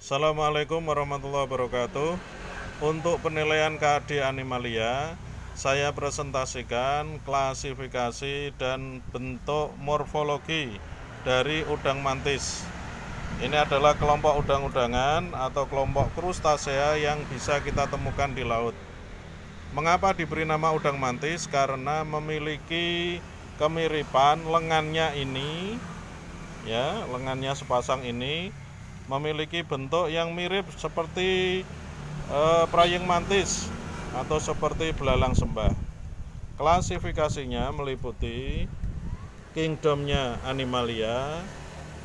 Assalamualaikum warahmatullahi wabarakatuh Untuk penilaian KD Animalia Saya presentasikan klasifikasi dan bentuk morfologi dari udang mantis Ini adalah kelompok udang-udangan atau kelompok krustasea yang bisa kita temukan di laut Mengapa diberi nama udang mantis? Karena memiliki kemiripan lengannya ini ya lengannya sepasang ini memiliki bentuk yang mirip seperti e, eh, praying mantis atau seperti belalang sembah. Klasifikasinya meliputi kingdomnya Animalia,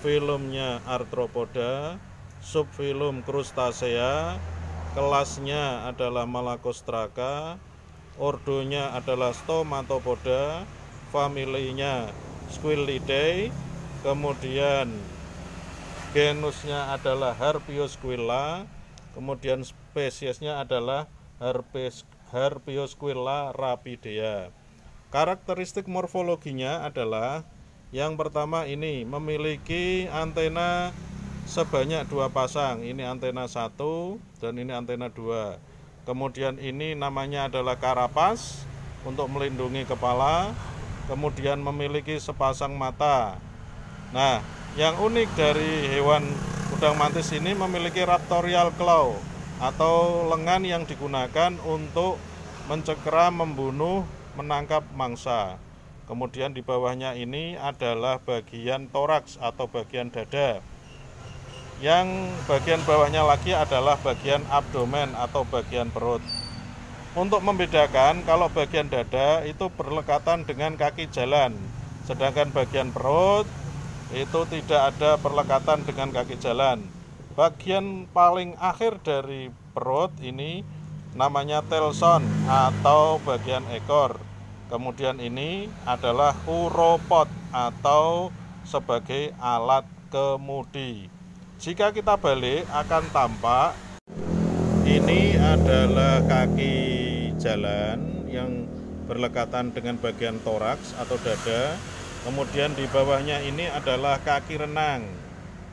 filumnya Arthropoda, subfilum Crustacea, kelasnya adalah Malacostraca, ordonya adalah Stomatopoda, familinya Squillidae, kemudian genusnya adalah Harpiosquilla, kemudian spesiesnya adalah Harpes, Harpiosquilla rapidea. Karakteristik morfologinya adalah yang pertama ini memiliki antena sebanyak dua pasang. Ini antena satu dan ini antena dua. Kemudian ini namanya adalah karapas untuk melindungi kepala. Kemudian memiliki sepasang mata Nah, yang unik dari hewan udang mantis ini memiliki raptorial claw atau lengan yang digunakan untuk mencekram, membunuh, menangkap mangsa. Kemudian di bawahnya ini adalah bagian toraks atau bagian dada. Yang bagian bawahnya lagi adalah bagian abdomen atau bagian perut. Untuk membedakan kalau bagian dada itu berlekatan dengan kaki jalan, sedangkan bagian perut itu tidak ada perlekatan dengan kaki jalan. Bagian paling akhir dari perut ini namanya telson atau bagian ekor. Kemudian ini adalah uropod atau sebagai alat kemudi. Jika kita balik akan tampak ini adalah kaki jalan yang berlekatan dengan bagian toraks atau dada Kemudian di bawahnya ini adalah kaki renang.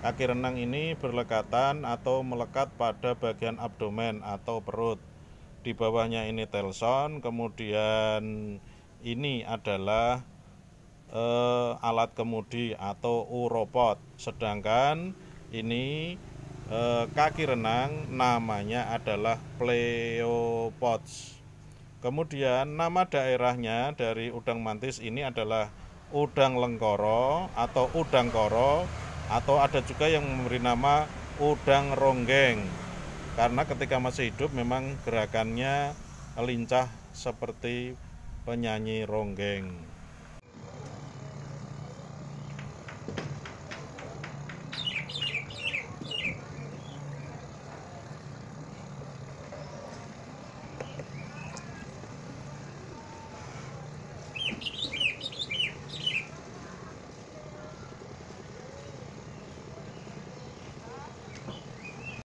Kaki renang ini berlekatan atau melekat pada bagian abdomen atau perut. Di bawahnya ini telson, kemudian ini adalah eh, alat kemudi atau uropod. Sedangkan ini eh, kaki renang namanya adalah pleopods. Kemudian nama daerahnya dari udang mantis ini adalah udang lengkoro atau udang koro atau ada juga yang memberi nama udang ronggeng karena ketika masih hidup memang gerakannya lincah seperti penyanyi ronggeng.